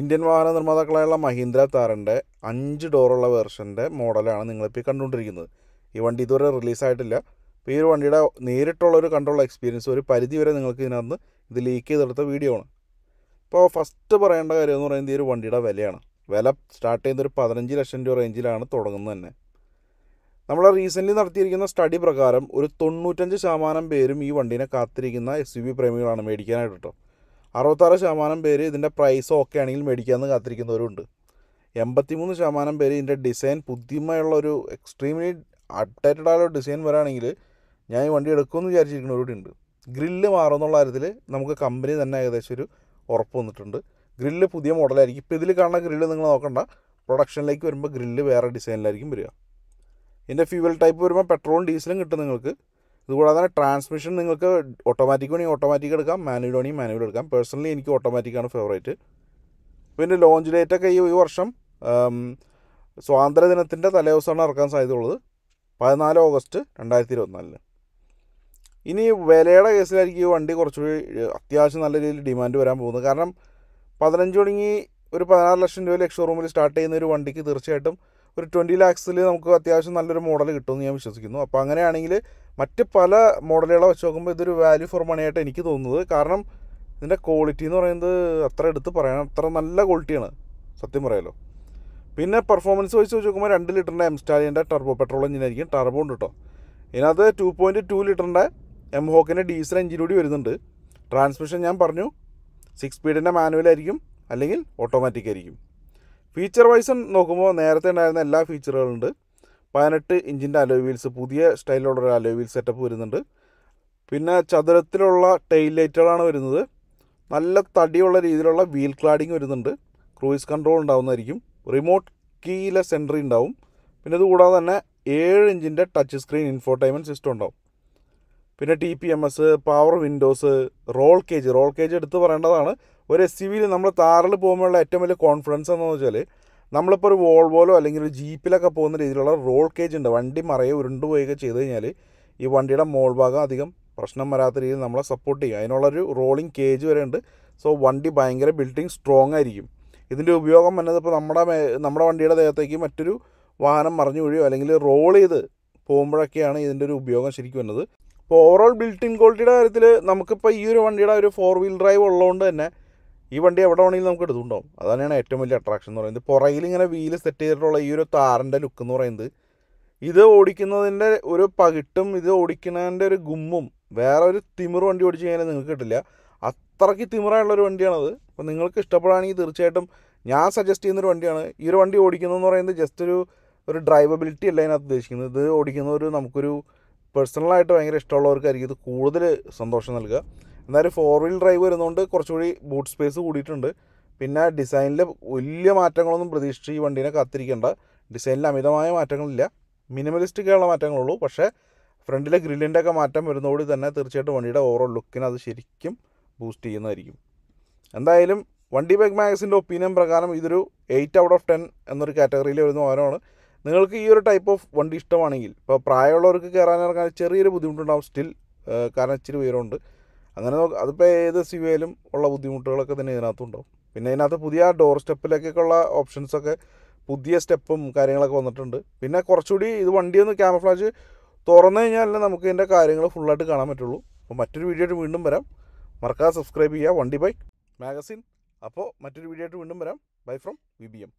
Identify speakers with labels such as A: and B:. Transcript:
A: Indian വാഹന നിർമ്മാതാക്കളായുള്ള മഹീന്ദ്ര താറിൻ്റെ അഞ്ച് ഡോറുള്ള വേർഷൻ്റെ മോഡലാണ് നിങ്ങളിപ്പോൾ കണ്ടുകൊണ്ടിരിക്കുന്നത് ഈ വണ്ടി ഇതുവരെ റിലീസായിട്ടില്ല അപ്പോൾ ഈ ഒരു വണ്ടിയുടെ നേരിട്ടുള്ള ഒരു കൺട്രോൾ എക്സ്പീരിയൻസ് ഒരു പരിധി വരെ നിങ്ങൾക്ക് ഇതിനകത്ത് ഇത് ലീക്ക് ചെയ്തെടുത്ത വീഡിയോ ആണ് ഇപ്പോൾ ഫസ്റ്റ് പറയേണ്ട കാര്യം എന്ന് പറയുന്നത് ഈ ഒരു വണ്ടിയുടെ വിലയാണ് വില സ്റ്റാർട്ട് ചെയ്യുന്ന ഒരു പതിനഞ്ച് ലക്ഷം രൂപ റേഞ്ചിലാണ് തുടങ്ങുന്നത് തന്നെ നമ്മൾ റീസെൻ്റ്ലി നടത്തിയിരിക്കുന്ന സ്റ്റഡി പ്രകാരം ഒരു തൊണ്ണൂറ്റഞ്ച് ശതമാനം പേരും ഈ വണ്ടീനെ കാത്തിരിക്കുന്ന എസ് യു വി പ്രേമികളാണ് മേടിക്കാനായിട്ട് കേട്ടോ അറുപത്താറ് ശതമാനം പേര് ഇതിൻ്റെ പ്രൈസ് ഓക്കെ ആണെങ്കിൽ മേടിക്കാമെന്ന് കാത്തിരിക്കുന്നവരുണ്ട് എൺപത്തിമൂന്ന് ശതമാനം പേര് ഇതിൻ്റെ ഡിസൈൻ ബുദ്ധിമയുള്ള ഒരു എക്സ്ട്രീംലി അപ്ഡേറ്റഡ് ആയ ഡിസൈൻ വരാണെങ്കിൽ ഞാൻ ഈ വണ്ടി എടുക്കുമെന്ന് വിചാരിച്ചിരിക്കുന്നവരുടെ ഉണ്ട് ഗ്രില്ല് മാറുമെന്നുള്ള കാര്യത്തിൽ നമുക്ക് കമ്പനി തന്നെ ഏകദേശം ഒരു ഉറപ്പ് വന്നിട്ടുണ്ട് ഗ്രില്ല് പുതിയ മോഡലായിരിക്കും ഇപ്പോൾ ഇതിൽ കാണുന്ന ഗ്രില്ല് നിങ്ങൾ നോക്കണ്ട പ്രൊഡക്ഷനിലേക്ക് വരുമ്പോൾ ഗ്രില്ല് വേറെ ഡിസൈനിലായിരിക്കും വരിക ഇതിൻ്റെ ഫ്യൂവൽ ടൈപ്പ് വരുമ്പോൾ പെട്രോളും ഡീസലും കിട്ടും നിങ്ങൾക്ക് ഇതുകൂടാതെ തന്നെ ട്രാൻസ്മിഷൻ നിങ്ങൾക്ക് ഓട്ടോമാറ്റിക് വേണമെങ്കിൽ ഓട്ടോമാറ്റിക് എടുക്കാം മാനുവൽ വേണമെങ്കിൽ മാനുവൽ എടുക്കാം പേഴ്സണലി എനിക്ക് ഓട്ടോമാറ്റിക്കാണ് ഫേവറേറ്റ് പിന്നെ ലോഞ്ച് ഡേറ്റ് ഒക്കെ ഈ വർഷം സ്വാതന്ത്ര്യദിനത്തിൻ്റെ തലേദിവസമാണ് ഇറക്കാൻ സാധ്യതയുള്ളത് പതിനാല് ഓഗസ്റ്റ് രണ്ടായിരത്തി ഇരുപത്തിനാലിന് ഇനി വിലയുടെ കേസിലായിരിക്കും ഈ വണ്ടി കുറച്ചുകൂടി അത്യാവശ്യം നല്ല രീതിയിൽ ഡിമാൻഡ് വരാൻ പോകുന്നത് കാരണം പതിനഞ്ച് തുടങ്ങി ഒരു പതിനാറ് ലക്ഷം രൂപയിൽ എക്സ് ഷോറൂമിൽ സ്റ്റാർട്ട് ചെയ്യുന്ന ഒരു വണ്ടിക്ക് തീർച്ചയായിട്ടും ഒരു ട്വൻറ്റി ലാക്സിൽ നമുക്ക് അത്യാവശ്യം നല്ലൊരു മോഡൽ കിട്ടുമെന്ന് ഞാൻ വിശ്വസിക്കുന്നു അപ്പോൾ അങ്ങനെയാണെങ്കിൽ മറ്റ് പല മോഡലുകളെ വെച്ച് നോക്കുമ്പോൾ ഇതൊരു വാല്യൂ ഫോർ മണി ആയിട്ട് എനിക്ക് തോന്നുന്നത് കാരണം ഇതിൻ്റെ ക്വാളിറ്റി എന്ന് പറയുന്നത് അത്ര എടുത്ത് പറയണം അത്ര നല്ല ക്വാളിറ്റിയാണ് സത്യം പറയാലോ പിന്നെ പെർഫോമൻസ് വെച്ച് വെച്ച് നോക്കുമ്പോൾ രണ്ട് ലിറ്ററിൻ്റെ എം സ്റ്റാലിൻ്റെ ടർബോ പെട്രോൾ എഞ്ചിനായിരിക്കും ടർബോ ഉണ്ട് കേട്ടോ ഇതിനകത്ത് ടു പോയിൻറ്റ് ടു ലിറ്ററിൻ്റെ എം ഹോക്കിൻ്റെ ഡീസൽ എഞ്ചിൻ കൂടി വരുന്നുണ്ട് ട്രാൻസ്മിഷൻ ഞാൻ പറഞ്ഞു സിക്സ് സ്പീഡിൻ്റെ മാനുവൽ ആയിരിക്കും അല്ലെങ്കിൽ ഓട്ടോമാറ്റിക് ആയിരിക്കും ഫീച്ചർ വൈസ് നോക്കുമ്പോൾ നേരത്തെ ഉണ്ടായിരുന്ന എല്ലാ ഫീച്ചറുകളുണ്ട് പതിനെട്ട് ഇഞ്ചിൻ്റെ അലോവീൽസ് പുതിയ സ്റ്റൈലിലുള്ള ഒരു അലോവീൽ സെറ്റപ്പ് വരുന്നുണ്ട് പിന്നെ ചതുരത്തിലുള്ള ടെയിൽ ലൈറ്റുകളാണ് വരുന്നത് നല്ല തടിയുള്ള രീതിയിലുള്ള വീൽ ക്ലാഡിങ് വരുന്നുണ്ട് ക്രൂയിസ് കൺട്രോൾ ഉണ്ടാവുന്നതായിരിക്കും റിമോട്ട് കീയിലെ സെൻട്രി ഉണ്ടാവും പിന്നെ ഇതുകൂടാതെ തന്നെ ഏഴ് ഇഞ്ചിൻ്റെ ടച്ച് സ്ക്രീൻ ഇൻഫോർടൈൻമെൻറ്റ് സിസ്റ്റം ഉണ്ടാവും പിന്നെ T P M S power windows roll cage roll cage എടുത്ത് പറയേണ്ടതാണ് ഒരു എസ് യു വിയിൽ നമ്മൾ താറിൽ പോകുമ്പോഴുള്ള ഏറ്റവും വലിയ കോൺഫിഡൻസ് എന്താണെന്ന് വെച്ചാൽ നമ്മളിപ്പോൾ ഒരു വോൾവോലോ അല്ലെങ്കിൽ ഒരു ജീപ്പിലൊക്കെ പോകുന്ന രീതിയിലുള്ള റോൾ കേജ് ഉണ്ട് വണ്ടി മറയെ പോയൊക്കെ ചെയ്ത് കഴിഞ്ഞാൽ ഈ വണ്ടിയുടെ മോൾ ഭാഗം അധികം പ്രശ്നം വരാത്ത രീതിയിൽ നമ്മളെ സപ്പോർട്ട് ചെയ്യും അതിനുള്ളൊരു റോളിംഗ് കേജ് വരെ ഉണ്ട് സോ വണ്ടി ഭയങ്കര ബിൽഡിങ് സ്ട്രോങ് ആയിരിക്കും ഇതിൻ്റെ ഉപയോഗം എന്നത് ഇപ്പോൾ നമ്മുടെ നമ്മുടെ വണ്ടിയുടെ ദേഹത്തേക്ക് മറ്റൊരു വാഹനം മറിഞ്ഞു വീഴുകയോ അല്ലെങ്കിൽ റോൾ ചെയ്ത് പോകുമ്പോഴൊക്കെയാണ് ഇതിൻ്റെ ഒരു ഉപയോഗം ശരിക്കും വന്നത് ഇപ്പോൾ ഓവറോൾ ബിൽഡിങ് ക്വാളിറ്റിയുടെ കാര്യത്തിൽ നമുക്കിപ്പോൾ ഈ ഒരു വണ്ടിയുടെ ഒരു ഫോർ വീൽ ഡ്രൈവ് ഉള്ളതുകൊണ്ട് തന്നെ ഈ വണ്ടി എവിടെ വേണമെങ്കിലും നമുക്ക് എടുത്തുണ്ടാവും അതാണ് ഏറ്റവും വലിയ അട്രാക്ഷൻ എന്ന് പറയുന്നത് പുറയിൽ ഇങ്ങനെ വീല് സെറ്റ് ചെയ്തിട്ടുള്ള ഈ ഒരു താറിൻ്റെ ലുക്ക് എന്ന് പറയുന്നത് ഇത് ഓടിക്കുന്നതിൻ്റെ ഒരു പകിട്ടും ഇത് ഓടിക്കുന്നതിൻ്റെ ഒരു ഗുമ്മും വേറെ ഒരു തിമിർ വണ്ടി ഓടിച്ചു കഴിഞ്ഞാൽ നിങ്ങൾക്ക് കിട്ടില്ല അത്രയ്ക്ക് ഒരു വണ്ടിയാണത് അപ്പോൾ നിങ്ങൾക്ക് ഇഷ്ടപ്പെടുകയാണെങ്കിൽ തീർച്ചയായിട്ടും ഞാൻ സജസ്റ്റ് ചെയ്യുന്നൊരു വണ്ടിയാണ് ഈ ഒരു വണ്ടി ഓടിക്കുന്നതെന്ന് പറയുന്നത് ജസ്റ്റ് ഒരു ഒരു ഡ്രൈവബിലിറ്റി അല്ല അതിനകത്ത് ഉദ്ദേശിക്കുന്നത് ഇത് ഓടിക്കുന്ന ഒരു നമുക്കൊരു പേഴ്സണലായിട്ട് ഭയങ്കര ഇഷ്ടമുള്ളവർക്കായിരിക്കും ഇത് കൂടുതൽ സന്തോഷം നൽകുക എന്നാലും ഫോർ വീൽ ഡ്രൈവ് വരുന്നതുകൊണ്ട് കുറച്ചുകൂടി ബൂട്ട് സ്പേസ് കൂടിയിട്ടുണ്ട് പിന്നെ ഡിസൈനിൽ വലിയ മാറ്റങ്ങളൊന്നും പ്രതീക്ഷിച്ച് ഈ വണ്ടീനെ കാത്തിരിക്കേണ്ട ഡിസൈനിൽ അമിതമായ മാറ്റങ്ങളില്ല മിനിമലിസ്റ്റിക്കായുള്ള മാറ്റങ്ങളുള്ളൂ പക്ഷേ ഫ്രണ്ടിലെ ഗ്രില്ലിൻ്റെ ഒക്കെ മാറ്റം വരുന്നതോടി തന്നെ തീർച്ചയായിട്ടും വണ്ടിയുടെ ഓവറോൾ ലുക്കിന് അത് ശരിക്കും ബൂസ്റ്റ് ചെയ്യുന്നതായിരിക്കും എന്തായാലും വണ്ടി ബൈക്ക് മാഗസിൻ്റെ ഒപ്പീനിയൻ പ്രകാരം ഇതൊരു എയ്റ്റ് ഔട്ട് ഓഫ് ടെൻ എന്നൊരു കാറ്റഗറിയിൽ വരുന്ന വാഹനമാണ് നിങ്ങൾക്ക് ഈ ഒരു ടൈപ്പ് ഓഫ് വണ്ടി ഇഷ്ടമാണെങ്കിൽ ഇപ്പോൾ പ്രായമുള്ളവർക്ക് കയറാനിറങ്ങാൻ ചെറിയൊരു ബുദ്ധിമുട്ടുണ്ടാവും സ്റ്റിൽ കാരണം ഇച്ചിരി ഉയരമുണ്ട് അങ്ങനെ അതിപ്പോൾ ഏത് സി വിയിലും ഉള്ള ബുദ്ധിമുട്ടുകളൊക്കെ തന്നെ ഇതിനകത്തുണ്ടാവും പിന്നെ ഇതിനകത്ത് പുതിയ ഡോർ സ്റ്റെപ്പിലേക്കൊക്കെയുള്ള ഓപ്ഷൻസൊക്കെ പുതിയ സ്റ്റെപ്പും കാര്യങ്ങളൊക്കെ വന്നിട്ടുണ്ട് പിന്നെ കുറച്ചുകൂടി ഇത് വണ്ടി ഒന്ന് ക്യാമഫ്ലാജ് തുറന്നു കഴിഞ്ഞാൽ നമുക്ക് ഇതിൻ്റെ കാര്യങ്ങൾ ഫുള്ളായിട്ട് കാണാൻ പറ്റുള്ളൂ അപ്പോൾ മറ്റൊരു വീഡിയോ ആയിട്ട് വീണ്ടും വരാം മറക്കാതെ സബ്സ്ക്രൈബ് ചെയ്യുക വണ്ടി ബൈക്ക് മാഗസിൻ അപ്പോൾ മറ്റൊരു വീഡിയോ ആയിട്ട് വീണ്ടും വരാം bye from V B M